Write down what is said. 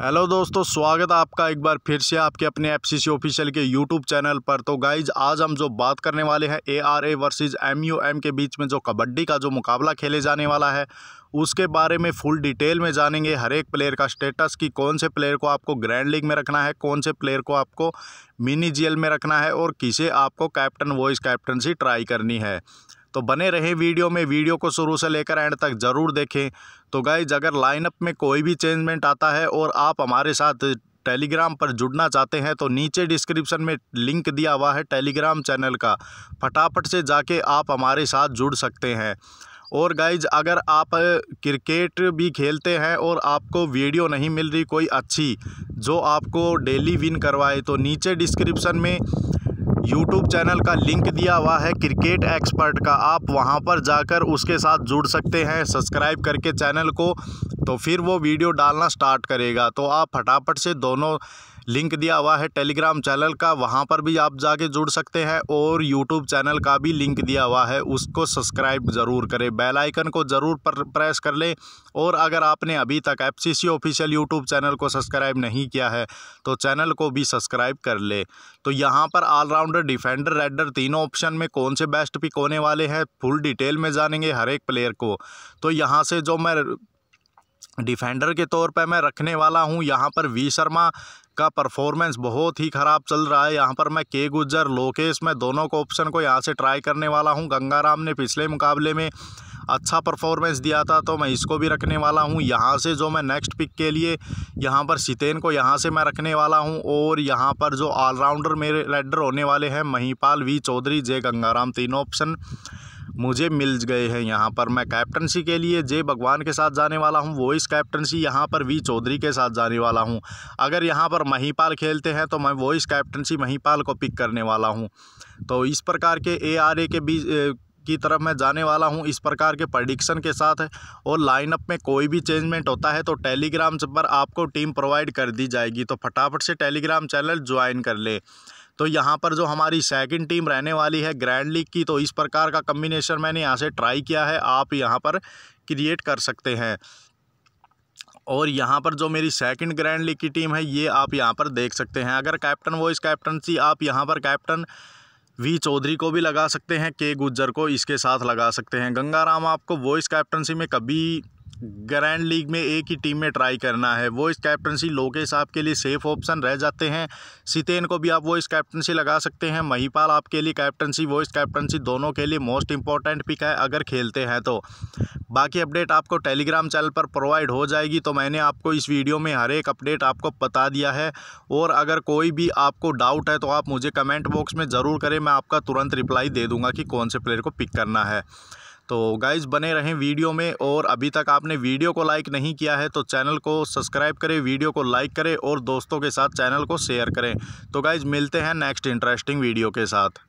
hello दोस्तों स्वागत है आपका एक बार फिर से आपके अपने एफ सी ऑफिशियल के यूट्यूब चैनल पर तो गाइज आज हम जो बात करने वाले हैं A R A versus M U M के बीच में जो कबड्डी का जो मुकाबला खेले जाने वाला है उसके बारे में फुल डिटेल में जानेंगे हर एक प्लेयर का स्टेटस कि कौन से प्लेयर को आपको ग्रैंड लीग में रखना है कौन से प्लेयर को आपको मिनी जीएल में रखना है और किसे आपको कैप्टन वॉइस कैप्टनसी ट्राई करनी है तो बने रहें वीडियो में वीडियो को शुरू से लेकर एंड तक ज़रूर देखें तो गाइज अगर लाइनअप में कोई भी चेंजमेंट आता है और आप हमारे साथ टेलीग्राम पर जुड़ना चाहते हैं तो नीचे डिस्क्रिप्शन में लिंक दिया हुआ है टेलीग्राम चैनल का फटाफट से जाके आप हमारे साथ जुड़ सकते हैं और गाइज अगर आप क्रिकेट भी खेलते हैं और आपको वीडियो नहीं मिल रही कोई अच्छी जो आपको डेली विन करवाए तो नीचे डिस्क्रिप्शन में यूट्यूब चैनल का लिंक दिया हुआ है क्रिकेट एक्सपर्ट का आप वहां पर जाकर उसके साथ जुड़ सकते हैं सब्सक्राइब करके चैनल को तो फिर वो वीडियो डालना स्टार्ट करेगा तो आप फटाफट से दोनों लिंक दिया हुआ है टेलीग्राम चैनल का वहाँ पर भी आप जाके जुड़ सकते हैं और यूट्यूब चैनल का भी लिंक दिया हुआ है उसको सब्सक्राइब ज़रूर करें बेल आइकन को ज़रूर प्रेस कर लें और अगर आपने अभी तक F C C official YouTube channel को सब्सक्राइब नहीं किया है तो चैनल को भी सब्सक्राइब कर ले तो यहाँ पर ऑलराउंडर डिफेंडर रेडर तीनों ऑप्शन में कौन से बेस्ट पिक होने वाले हैं फुल डिटेल में जानेंगे हर एक प्लेयर को तो यहाँ से जो मैं डिफेंडर के तौर पर मैं रखने वाला हूँ यहाँ पर वी शर्मा का परफॉर्मेंस बहुत ही ख़राब चल रहा है यहाँ पर मैं के गुज्जर लोकेश मैं दोनों को ऑप्शन को यहाँ से ट्राई करने वाला हूँ गंगाराम ने पिछले मुकाबले में अच्छा परफॉर्मेंस दिया था तो मैं इसको भी रखने वाला हूँ यहाँ से जो मैं नेक्स्ट पिक के लिए यहाँ पर सितेन को यहाँ से मैं रखने वाला हूँ और यहाँ पर जो ऑलराउंडर मेरे रेडर होने वाले हैं महीपाल वी चौधरी जय गंगाराम तीनों ऑप्शन मुझे मिल गए हैं यहाँ पर मैं कैप्टनसी के लिए जय भगवान के साथ जाने वाला हूँ वॉइस कैप्टनसी यहाँ पर वी चौधरी के साथ जाने वाला हूँ अगर यहाँ पर महीपाल खेलते हैं तो मैं वॉइस कैप्टनसी महीपाल को पिक करने वाला हूँ तो इस प्रकार के ए आर ए के बीच की तरफ मैं जाने वाला हूँ इस प्रकार के प्रडिक्शन के साथ और लाइनअप में कोई भी चेंजमेंट होता है तो टेलीग्राम पर आपको टीम प्रोवाइड कर दी जाएगी तो फटाफट से टेलीग्राम चैनल ज्वाइन कर ले तो यहाँ पर जो हमारी सेकंड टीम रहने वाली है ग्रैंड लीग की तो इस प्रकार का कम्बिनेशन मैंने यहाँ से ट्राई किया है आप यहाँ पर क्रिएट कर सकते हैं और यहाँ पर जो मेरी सेकंड ग्रैंड लीग की टीम है ये आप यहाँ पर देख सकते हैं अगर कैप्टन वॉइस कैप्टनसी आप यहाँ पर कैप्टन वी चौधरी को भी लगा सकते हैं के गुज्जर को इसके साथ लगा सकते हैं गंगाराम आपको वॉइस कैप्टनसी में कभी ग्रैंड लीग में एक ही टीम में ट्राई करना है वो इस कैप्टनसी लोकेश आपके लिए सेफ ऑप्शन रह जाते हैं सितेन को भी आप वो इस कैप्टनसी लगा सकते हैं महीपाल आपके लिए कैप्टनसी वो इस कैप्टनसी दोनों के लिए मोस्ट इंपॉर्टेंट पिक है अगर खेलते हैं तो बाकी अपडेट आपको टेलीग्राम चैनल पर प्रोवाइड हो जाएगी तो मैंने आपको इस वीडियो में हर एक अपडेट आपको बता दिया है और अगर कोई भी आपको डाउट है तो आप मुझे कमेंट बॉक्स में ज़रूर करें मैं आपका तुरंत रिप्लाई दे दूँगा कि कौन से प्लेयर को पिक करना है तो गाइज़ बने रहें वीडियो में और अभी तक आपने वीडियो को लाइक नहीं किया है तो चैनल को सब्सक्राइब करें वीडियो को लाइक करें और दोस्तों के साथ चैनल को शेयर करें तो गाइज़ मिलते हैं नेक्स्ट इंटरेस्टिंग वीडियो के साथ